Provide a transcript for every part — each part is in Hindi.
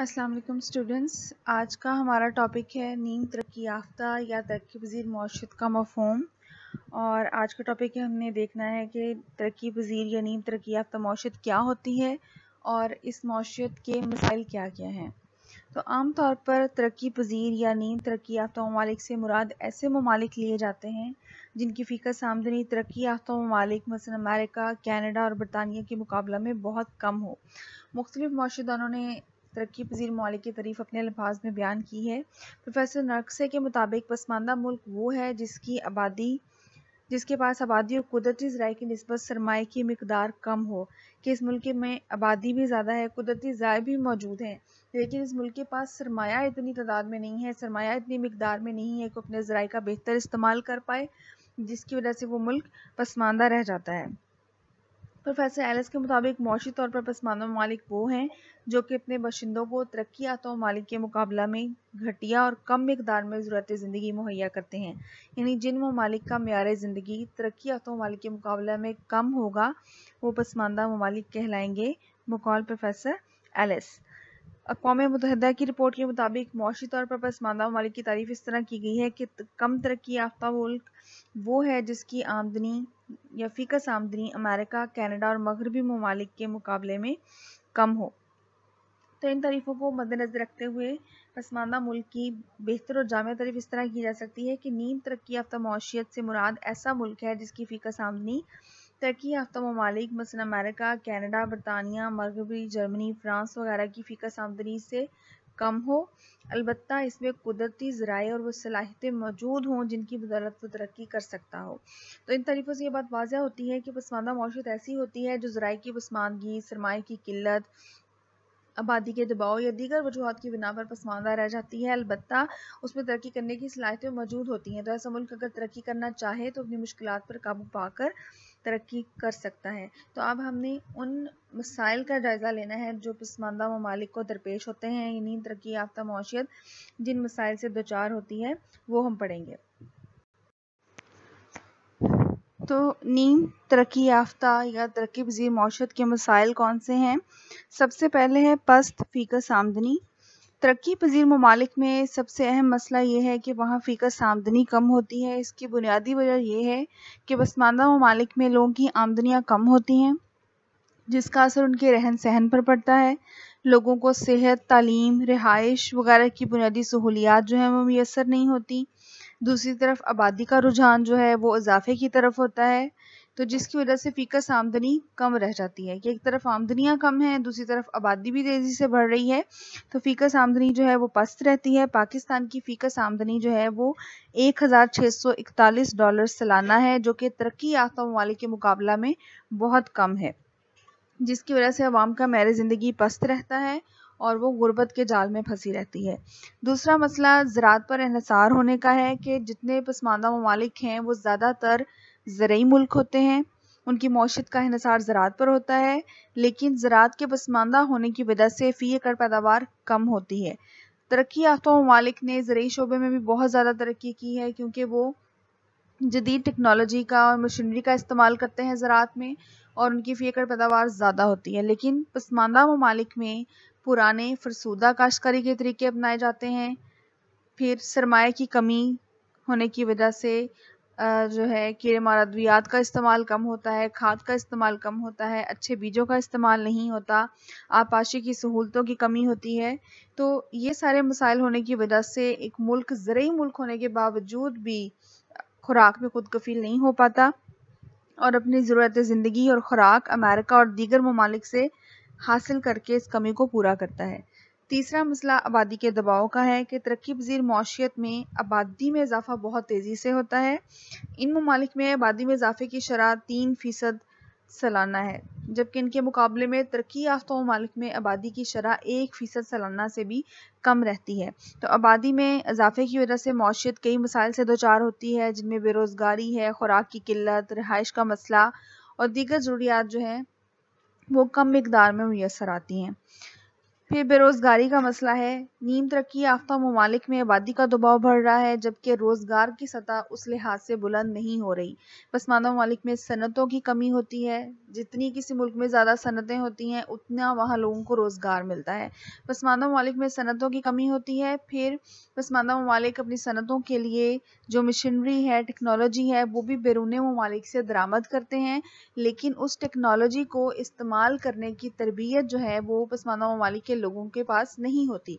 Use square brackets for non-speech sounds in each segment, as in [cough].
असलम स्टूडेंट्स आज का हमारा टॉपिक है नीम तरक्की याफ्ता या तरक्की पजीर मौशत का मफहम और आज का टॉपिक हमने देखना है कि तरक्की पजीर या नीम तरक्की याफ्ता मौशत क्या होती है और इस मौशत के मसाइल क्या क्या हैं तो आम तौर पर तरक्की पजीर या नीम तरक्की याफ्ता ममालिक से मुराद ऐसे ममालिक लिए जाते हैं जिनकी फ़ीकस आमदनी तरक्की याफ्ता ममालिक मसल अमेरिका कैनेडा और बरतानिया के मुकाबला में बहुत कम हो मुख्तलिफ़ मौशदानों ने तरक्की पजीर मालिक की तरीफ अपने अल्फाज में बयान की है प्रोफेसर नर्कसे के मुताबिक पसमानदा मुल्क वो है जिसकी आबादी जिसके पास आबादी और कुदरती ज़राए की नस्बत सरमाए की मकदार कम हो कि इस मुल्क में आबादी भी ज़्यादा है कुदरती ज़राए भी मौजूद हैं लेकिन इस मुल्क के पास सरमाया इतनी तादाद में नहीं है सरमाया इतनी मकदार में नहीं है कि अपने ज़राए का बेहतर इस्तेमाल कर पाए जिसकी वजह से वो मुल्क पसमानदा रह जाता है प्रोफेसर एलिस के मुताबिक मौशी तौर पर पसमानों मालिक वो हैं जो कि अपने बशिंदों को तरक्की याफ्ता तो मालिक के मुकाबला में घटिया और कम मकदार में ज़रूरत ज़िंदगी मुहैया करते हैं यानी जिन ममालिक का मैार ज़िंदगी तरक्की याफ्ता तो मालिक के मुकाबला में कम होगा वो पसमानदा ममालिक कहलाएँगे मकौल प्रोफेसर एलिस अकवा मुतहदा की रिपोर्ट के मुताबिक मौशी तौर पर पसमानदा ममालिक की तारीफ इस तरह की गई है कि कम तरक्की याफ्ता मुल्क वो है जिसकी आमदनी या फ़ीकस आमदनी अमेरिका कनाडा और मगरबी ममालिक के मुकाबले में कम हो तो इन तरीफों को मद्देनजर रखते हुए पसमानदा मुल्क की बेहतर और जाम तरीफ इस तरह की जा सकती है कि नीम तरक्की याफ्ता मौशियत से मुराद ऐसा मुल्क है जिसकी फ़ीकस आमदनी तरक्की याफ्ता ममालिक मसल अमेरिका कैनेडा बरतानिया मगरबी जर्मनी फ्रांस वगैरह की फ़ीकस आमदनी से कम हो अलबत् इसमें कुदरती ज़राए और वो सलाहितें मौजूद हों जिनकी बदौलत वो तरक्की कर सकता हो तो इन तरीक़ों से ये बात वाजह होती है कि पसमानदा मौशत ऐसी होती है जो ज़राए की पसमानगी सरमाए की किल्लत आबादी के दबाव या दीगर वजूहत की बिना पर पसमानदा रह जाती है अलबत् उसमें तरक्की करने की सलाहितें मौजूद होती हैं तो ऐसा मुल्क अगर तरक्की करना चाहे तो अपनी मुश्किल पर काबू पाकर तरक्की कर सकता है तो अब हमने उन मसाइल का जायज़ा लेना है जो पसमानदा ममालिक को दरपेश होते हैं यानी तरक्की याफ्ता माशियत जिन मसाइल से दो चार होती है वो हम पढ़ेंगे तो नीम तरक्की याफ्ता या तरक्की पजी मौशत के मसाइल कौन से हैं सबसे पहले है पस्त फीकस आमदनी तरक्की पजीर ममालिक में सबसे अहम मसला यह है कि वहाँ फ़ीकस आमदनी कम होती है इसकी बुनियादी वजह यह है कि पसमानदा ममालिक में लोगों की आमदनियाँ कम होती हैं जिसका असर उनके रहन सहन पर पड़ता है लोगों को सेहत तालीम रिहाइश वगैरह की बुनियादी सहूलियात जो हैं वो मैसर नहीं होती दूसरी तरफ आबादी का रुझान जो है वो इजाफे की तरफ होता है तो जिसकी वजह से फीकस आमदनी कम रह जाती है कि एक तरफ आमदनियाँ कम हैं दूसरी तरफ आबादी भी तेज़ी से बढ़ रही है तो फीकस आमदनी जो है वो पस्त रहती है पाकिस्तान की फीकस आमदनी जो है वो एक हज़ार छः सौ इकतालीस डॉलर सालाना है जो कि तरक्की याफ्ता ममालिक के मुकाबला में बहुत कम है जिसकी वजह से आवाम का मेरे ज़िंदगी पस्त रहता है और वो गुर्बत के जाल में फंसी रहती है दूसरा मसला ज़रात पर इसार होने का है कि जितने पसमानदा ममालिक हैं वो ज़्यादातर ज़रूरी मुल्क होते हैं उनकी मौशत का इसार ज़रात पर होता है लेकिन ज़रात के पसमानदा होने की वजह से फ़ी एकड़ पैदावार कम होती है तरक्की याफ्तों ममालिक ने ज़रूरी शोबे में भी बहुत ज़्यादा तरक्की की है क्योंकि वो जदीद टेक्नोलॉजी का और मशीनरी का इस्तेमाल करते हैं ज़रात में और उनकी फ़ी एकड़ पैदावार ज़्यादा होती है लेकिन पसमानदा ममालिक में पुराने फरसूदा काश्तकारी के तरीके अपनाए जाते हैं फिर सरमाए की कमी होने की वजह से जो है कीड़े मार अद्वियात का इस्तेमाल कम होता है खाद का इस्तेमाल कम होता है अच्छे बीजों का इस्तेमाल नहीं होता आपाशी की सहूलतों की कमी होती है तो ये सारे मसाइल होने की वजह से एक मुल्क ज़रूरी मुल्क होने के बावजूद भी खुराक में खुद कफील नहीं हो पाता और अपनी ज़रूरत ज़िंदगी और ख़ुराक अमेरिका और दीगर ममालिक से हासिल करके इस कमी को पूरा करता है तीसरा मसला आबादी के दबाव का है कि तरक्की पजीर माशियत में आबादी में इजाफा बहुत तेज़ी से होता है इन ममालिक में आबादी में इजाफे की शरह तीन फ़ीसद सालाना है जबकि इनके मुकाबले में तरक्की याफ्ता ममालिक में आबादी की शरह एक फ़ीसद सालाना से भी कम रहती है तो आबादी में इजाफे की वजह से माशियत कई मसाइल से दो चार होती है जिनमें बेरोज़गारी है खुराक की किल्लत रहाइश का मसला और दीगर ज़रूरियात जो हैं वो कम मकदार में मैसर आती हैं फिर बेरोज़गारी का मसला है नीम तरक्की याफ्ता ममालिक में आबादी का दबाव बढ़ रहा है जबकि रोज़गार की सतह उस लिहाज से बुलंद नहीं हो रही पसमानदा ममालिक में सनतों की कमी होती है जितनी किसी मुल्क में ज़्यादा सनतें होती हैं उतना वहाँ लोगों को रोज़गार मिलता है पसमानदा ममालिक में सनतों की कमी होती है फिर पसमानदा ममालिक अपनी सनतों के लिए जो मशीनरी है टेक्नोलॉजी है वो भी बैरून ममालिक से दरामद करते हैं लेकिन उस टेक्नोलॉजी को इस्तेमाल करने की तरबियत जो है वो पसमानदा ममालिक के लोगों के पास नहीं होती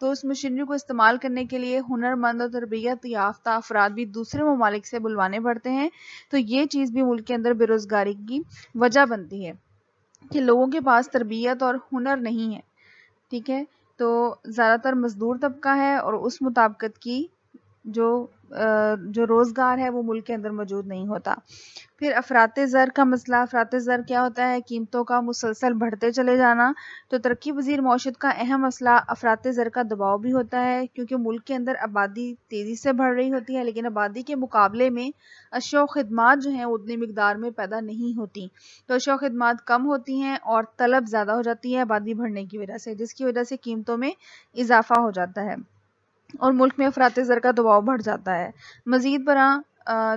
तो उस मशीनरी को इस्तेमाल करने के लिए हुनरमंद और तरबियत याफ्ता अफराद भी दूसरे ममालिक से बुलवाने पड़ते हैं तो ये चीज़ भी मुल्क के अंदर बेरोज़गारी की वजह बनती है कि लोगों के पास तरबियत और हुनर नहीं है ठीक है तो ज़्यादातर मज़दूर तबका है और उस मुताबकत की जो जो रोज़गार है वो मुल्क के अंदर मौजूद नहीं होता फिर अफरात ज़र का मसला अफरात ज़र क्या होता है कीमतों का मुसलसल बढ़ते चले जाना तो तरक्की पजीर मौशत का अहम मसला अफरात ज़र का दबाव भी होता है क्योंकि मुल्क के अंदर आबादी तेज़ी से बढ़ रही होती है लेकिन आबादी के मुकाबले में अशो खदमात जो हैं उतनी मकदार में पैदा नहीं होती तो अशो खदमात कम होती हैं और तलब ज़्यादा हो जाती है आबादी बढ़ने की वजह से जिसकी वजह से कीमतों में इजाफा हो जाता है और मुल्क में अफरात ज़र का दबाव बढ़ जाता है मज़ीद बर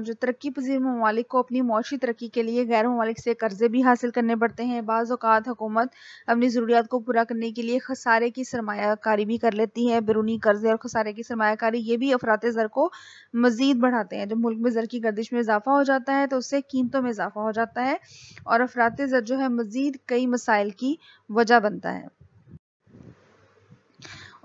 जो तरक्की पजीर ममालिक को अपनी मुशी तरक्की के लिए गैर ममालिक से कर्ज़े भी हासिल करने पड़ते हैं बाज़ अवत हुकूमत अपनी ज़रूरियात को पूरा करने के लिए खसारे की सरमाकारी भी कर लेती है बैरूनी कर्ज़े और खसारे की सरमाकारी ये भी अफरात ज़र को मज़ीद बढ़ाते हैं जब मुल्क में ज़र की गर्दिश में इजाफा हो जाता है तो उससे कीमतों में इजाफा हो जाता है और अफरात ज़र जो है मज़ीद कई मसाइल की वजह बनता है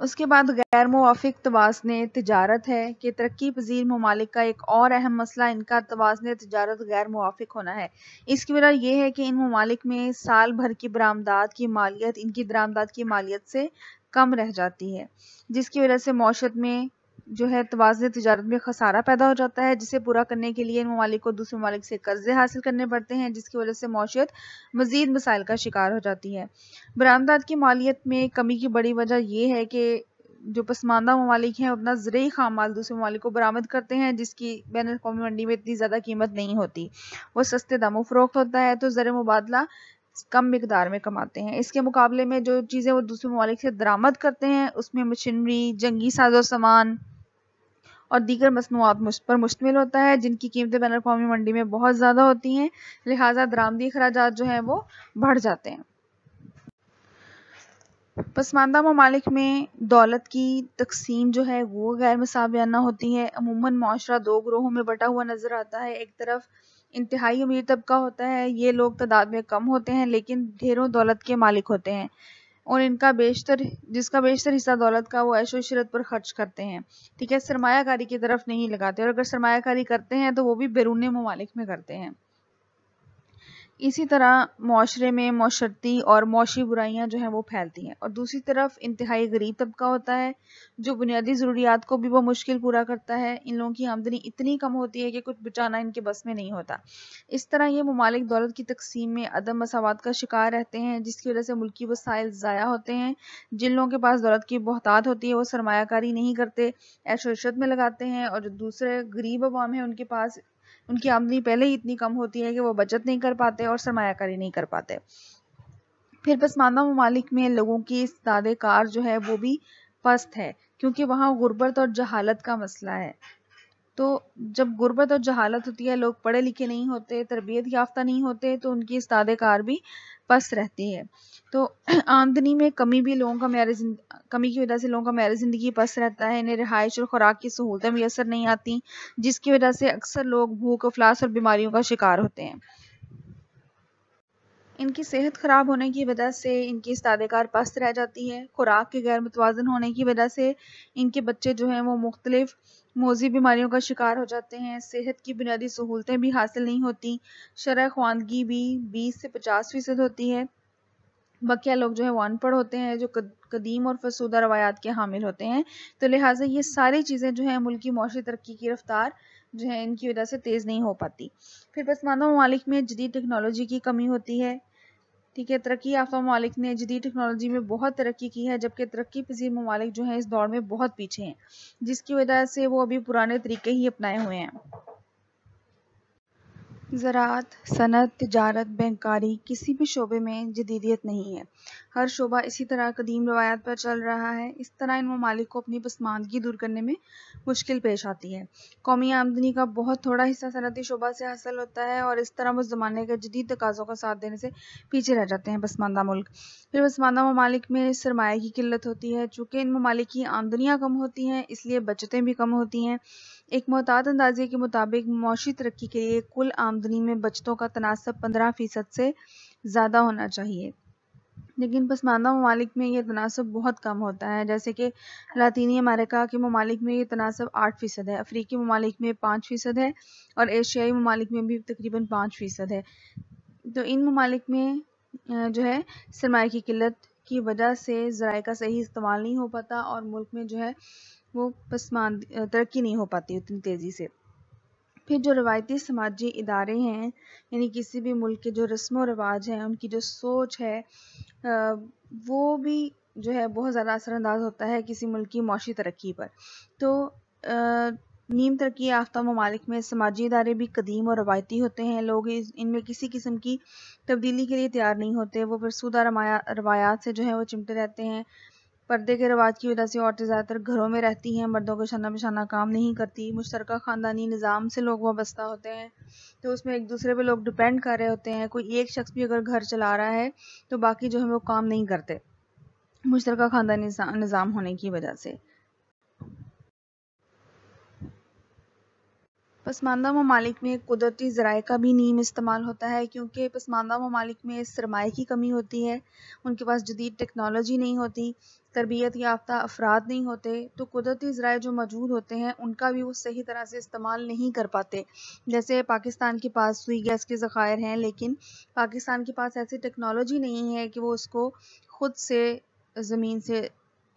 उसके बाद गैर मुआफ़ तवाजन तजारत है कि तरक्की पजीर ममालिक का एक और अहम मसला इनका तोज़न तजारत गैर मुआफ़ होना है इसकी वजह यह है कि इन ममालिक में साल भर की बरामदाद की मालियत इनकी बरामदाद की मालियत से कम रह जाती है जिसकी वजह से मौशत में जो है तोजन तजारत में खसारा पैदा हो जाता है जिसे पूरा करने के लिए इन ममालिक को दूसरे ममालिक से कर्ज़े हासिल करने पड़ते हैं जिसकी वजह से मौशियत मज़ीद मसाइल का शिकार हो जाती है बरामदाद की मालियत में कमी की बड़ी वजह यह है कि जो पसमानदा ममालिक हैं अपना ज़रिए खाम माल दूसरे ममालिक को बरामद करते हैं जिसकी बैन अवी मंडी में इतनी ज़्यादा कीमत नहीं होती वो सस्ते दामों फरोख्त होता है तो ज़र मुबादला कम मकदार में कमाते हैं इसके मुकाबले में जो चीज़ें वो दूसरे ममालिक से दरामद करते हैं उसमें मशीनरी जंगी साजो सामान और दीगर मसनूआत पर मुश्तमिल होता है जिनकी कीमतें बैन अवी मंडी में बहुत ज़्यादा होती हैं लिहाजा दरामदी अखराज जो हैं वो बढ़ जाते हैं पसमानदा ममालिक में दौलत की तकसीम जो है वो गैर मसाबियाना होती है अमूमन माशरा दो ग्रोहों में बटा हुआ नज़र आता है एक तरफ इंतहाई अमीर तबका होता है ये लोग तादाद में कम होते हैं लेकिन ढेरों दौलत के मालिक होते हैं और इनका बेशतर जिसका बेशतर हिस्सा दौलत का वो ऐशो शरत पर खर्च करते हैं ठीक है सरमाकारी की तरफ नहीं लगाते और अगर सरमाकारी करते हैं तो वो भी बैरून ममालिक में करते हैं इसी तरह माशरे में माशरती और मौशी बुराइयाँ जो हैं वो फैलती हैं और दूसरी तरफ इंतहाई गरीब तबका होता है जो बुनियादी ज़रूरियात को भी वो मुश्किल पूरा करता है इन लोगों की आमदनी इतनी कम होती है कि कुछ बचाना इनके बस में नहीं होता इस तरह ये ममालिक दौलत की तकसीम में अदम मसावत का शिकार रहते हैं जिसकी वजह से मुल्की वसाइल ज़ाया होते हैं जिन लोगों के पास दौलत की बहतात होती है वो सरमाकारी नहीं करते ऐशो में लगाते हैं और जो दूसरे गरीब अवाम हैं उनके पास उनकी आमदनी पहले ही इतनी कम होती है कि वो बचत नहीं कर पाते और सरमाकारी नहीं कर पाते फिर पसमानदा ममालिक में लोगों की इस्ताद कार जो है वो भी पस्त है क्योंकि वहाँ गुर्बत और जहालत का मसला है तो जब गुर्बत और जहालत होती है लोग पढ़े लिखे नहीं होते तरबियत याफ्ता नहीं होते तो उनकी इस्ताद कार भी पस रहती है तो [clears throat] आमदनी में कमी भी लोगों का मेरे कमी की वजह से लोगों का मेरे ज़िंदगी पस्त रहता है इन्हें रिहायश और ख़ुराक की सहूलतें असर नहीं आती जिसकी वजह से अक्सर लोग भूख अफलास और बीमारियों का शिकार होते हैं इनकी सेहत ख़राब होने की वजह से इनकी इस्तादेकार पस्त रह जाती है खुराक के गैर मुतवाजन होने की वजह से इनके बच्चे जो हैं वो मुख्तलिफ़ मौजी बीमारियों का शिकार हो जाते हैं सेहत की बुनियादी सहूलतें भी हासिल नहीं होती शरह ख्वानगी भी बीस से पचास फ़ीसद होती है बकिया लोग जो है वो अनपढ़ होते हैं जो कदीम और फसूदा रवायात के हामिल होते हैं तो लिहाजा ये सारी चीज़ें जो हैं मुल्क की मौसी तरक्की की रफ्तार जो है इनकी वजह से तेज़ नहीं हो पाती फिर पसमानदा ममालिक में जदीद टेक्नोलॉजी की कमी होती है ठीक है तरक्की याफ्ता ममालिक ने जदीद टेक्नोलॉजी में बहुत तरक्की की है जबकि तरक्की पसीर ममालिक जो हैं इस दौर में बहुत पीछे हैं जिसकी वजह से वो अभी पुराने तरीके ही अपनाए हुए हैं ज़रात सनत तजारत बैंकारी किसी भी शोबे में जदीदियत नहीं है हर शोबा इसी तरह कदीम रवायात पर चल रहा है इस तरह इन ममालिक को अपनी पसमानदगी दूर करने में मुश्किल पेश आती है कौमी आमदनी का बहुत थोड़ा हिस्सा सनती शोबा से हासिल होता है और इस तरह वो ज़माने के जदीद तकाज़ों का साथ देने से पीछे रह जाते हैं पसमानदा मुल्क फिर पसमानदा ममालिक में सरमाए की किल्लत होती है चूँकि इन ममालिक की आमदनियाँ कम होती हैं इसलिए बचतें भी कम होती हैं एक मोहतात अंदाजे के मुताबिक मुशी तरक्की के लिए कुल आमदनी में बचतों का तनासब पंद्रह फ़ीसद से ज़्यादा होना चाहिए लेकिन पसमानदा ममालिक में यह तनासब बहुत कम होता है जैसे कि लातीनी अमेरिका के ममालिक में यह तनासब आठ फ़ीसद है अफ्रीकी ममालिक में पाँच फ़ीसद है और एशियाई ममालिक में भी तकरीबन पाँच फ़ीसद है तो इन ममालिक में जो है सरमाए की किल्लत की वजह से ज़रा का सही इस्तेमाल नहीं हो पाता और मुल्क में जो है वो पसमान तरक्की नहीं हो पाती उतनी तेज़ी से फिर जो रवायती समाजी इदारे हैं यानी किसी भी मुल्क के जो रस्म व रवाज हैं उनकी जो सोच है वो भी जो है बहुत ज़्यादा असरानंदाज होता है किसी मुल्क की माशी तरक्की पर तो नीम तरक्की याफ्ता ममालिक में समाजी इदारे भी कदीम और रवायती होते हैं लोग इनमें किसी किस्म की तब्दीली के लिए तैयार नहीं होते वो मरसूदा रवायात से जो है वो चिमटे रहते हैं पर्दे के रवाज की वजह से औरतें ज़्यादातर घरों में रहती हैं मर्दों को शाना बशाना काम नहीं करती मुश्तरक ख़ानदानी निज़ाम से लोग वाबस्ता होते हैं तो उसमें एक दूसरे पे लोग डिपेंड कर रहे होते हैं कोई एक शख्स भी अगर घर चला रहा है तो बाकी जो है वो काम नहीं करते मुश्तरक ख़ानदानी निज़ाम होने की वजह से पसमानदा ममालिक में कुदरती ज़रा का भी नीम इस्तेमाल होता है क्योंकि पसमानदा ममालिक में सरमाए की कमी होती है उनके पास जदीद टेक्नोलॉजी नहीं होती तरबियत याफ्ता अफराद नहीं होते तो कुदरती ज़रा जो मौजूद होते हैं उनका भी वो सही तरह से इस्तेमाल नहीं कर पाते जैसे पाकिस्तान के पास सुई गैस के ज़खायर हैं लेकिन पाकिस्तान के पास ऐसी टेक्नोलॉजी नहीं है कि वो उसको ख़ुद से ज़मीन से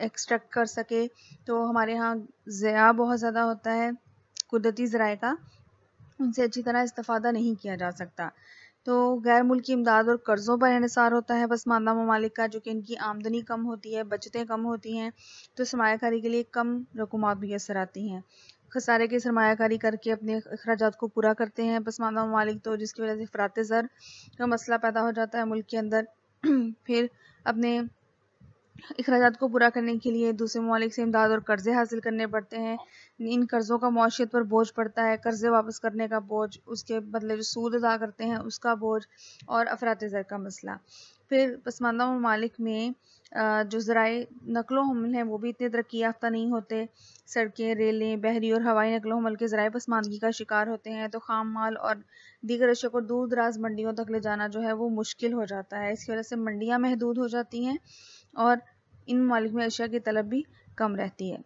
एक्सट्रैक्ट कर सके तो हमारे यहाँ ज़या बहुत ज़्यादा होता है कुदरती ज़राए का उनसे अच्छी तरह इस्ता नहीं किया जा सकता तो गैर मुल्की इमदाद और कर्ज़ों पर इसार होता है पसमानदा ममालिक का जो कि इनकी आमदनी कम होती है बचतें कम होती हैं तो सरमाकारी के लिए कम भी असर आती हैं खसारे की सरमाकारी करके अपने अखराज को पूरा करते हैं पसमानदा ममालिक तो जिसकी वजह से फ़रात ज़र का मसला पैदा हो जाता है मुल्क के अंदर [clears throat] फिर अपने अखराज को पूरा करने के लिए दूसरे ममालिक से इमदाद और कर्ज़े हासिल करने पड़ते हैं इन कर्ज़ों का माशियत पर बोझ पड़ता है कर्ज़े वापस करने का बोझ उसके बदले जो सूद अदा करते हैं उसका बोझ और अफरात ज़र का मसला फिर पसमानदा ममालिक में जो ज़राए नकलो हमल हैं वो भी इतने तरक्की याफ्ता नहीं होते सड़कें रेलें बहरी और हवाई नकलो हमल के ज़रा पसमानगी का शिकार होते हैं तो खाम माल और दीगर अशों को दूर दराज मंडियों तक ले जाना जो है वो मुश्किल हो जाता है इसकी वजह से मंडियाँ महदूद हो जाती हैं और इन ममालिक में अशिया की तलब भी कम रहती है